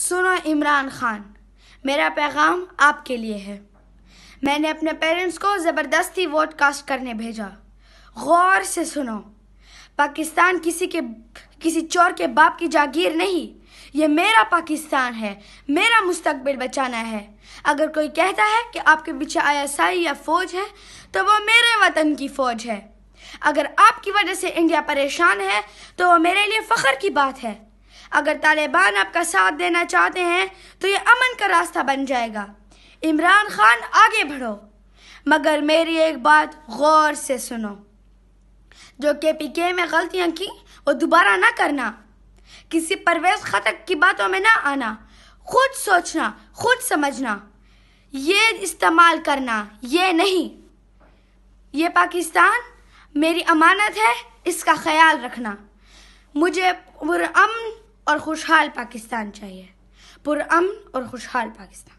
सुनो इमरान खान मेरा पैगाम आपके लिए है मैंने अपने पेरेंट्स को ज़बरदस्ती वोट कास्ट करने भेजा गौर से सुनो पाकिस्तान किसी के किसी चोर के बाप की जागीर नहीं ये मेरा पाकिस्तान है मेरा मुस्तकबिल बचाना है अगर कोई कहता है कि आपके पीछे आईएसआई या फौज है तो वो मेरे वतन की फौज है अगर आपकी वजह से इंडिया परेशान है तो वो मेरे लिए फख्र की बात है अगर तालिबान आपका साथ देना चाहते हैं तो ये अमन का रास्ता बन जाएगा इमरान खान आगे बढ़ो मगर मेरी एक बात गौर से सुनो जो के पी के में गलतियाँ की वो दोबारा ना करना किसी परवेज खतक की बातों में ना आना खुद सोचना खुद समझना ये इस्तेमाल करना ये नहीं ये पाकिस्तान मेरी अमानत है इसका ख्याल रखना मुझे अमन اور خوشحال پاکستان چاہیے پر امن اور خوشحال پاکستان